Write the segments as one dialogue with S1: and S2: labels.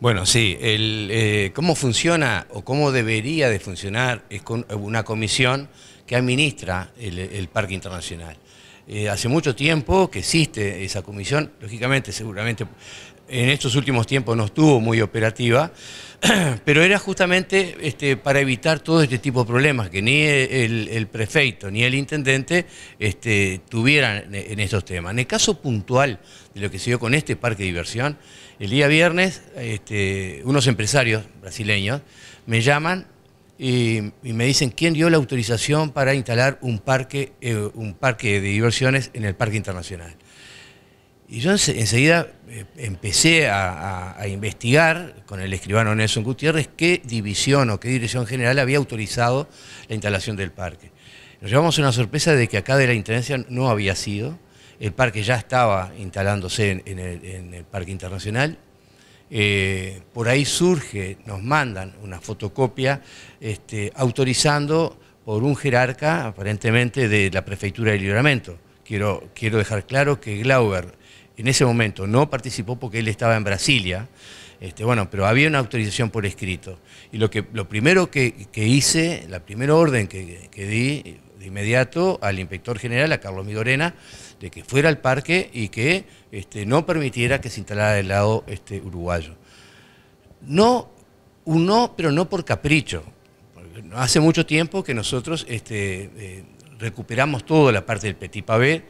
S1: Bueno, sí, el, eh, cómo funciona o cómo debería de funcionar es con una comisión que administra el Parque Internacional. Eh, hace mucho tiempo que existe esa comisión, lógicamente, seguramente en estos últimos tiempos no estuvo muy operativa, pero era justamente este, para evitar todo este tipo de problemas, que ni el, el prefecto ni el intendente este, tuvieran en estos temas. En el caso puntual de lo que se dio con este parque de diversión, el día viernes este, unos empresarios brasileños me llaman y, me dicen quién dio la autorización para instalar un parque, eh, un parque de diversiones en el Parque Internacional. Y yo enseguida eh, empecé a, investigar con el escribano Nelson Gutiérrez qué división o qué dirección general había autorizado la instalación del parque. Nos llevamos una sorpresa de que acá de la Intendencia no había sido, el parque ya estaba instalándose en el Parque Internacional eh, por ahí surge, nos mandan una fotocopia este, autorizando por un jerarca, aparentemente, de la Prefectura de Libramento. Quiero, quiero dejar claro que Glauber en ese momento no participó porque él estaba en Brasilia, este, bueno, pero había una autorización por escrito. Y lo, que, lo primero que, hice, la primera orden que di de inmediato al inspector general, a Carlos Migorena, de que fuera al parque y que este, no permitiera que se instalara del lado este, uruguayo. No, un pero no por capricho. Hace mucho tiempo que nosotros este, eh, recuperamos toda la parte del Petit Pavé,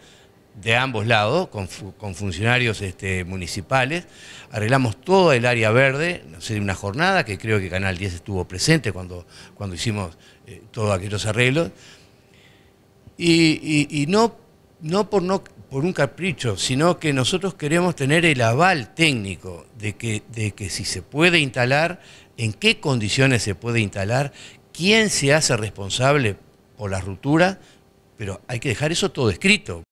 S1: de ambos lados, con, funcionarios municipales. Arreglamos todo el área verde, no en una jornada que creo que Canal 10 estuvo presente cuando, cuando hicimos eh, todos aquellos arreglos y, no, no, por no por un capricho, sino que nosotros queremos tener el aval técnico de que, de que si se puede instalar, en qué condiciones se puede instalar, quién se hace responsable por la ruptura, pero hay que dejar eso todo escrito,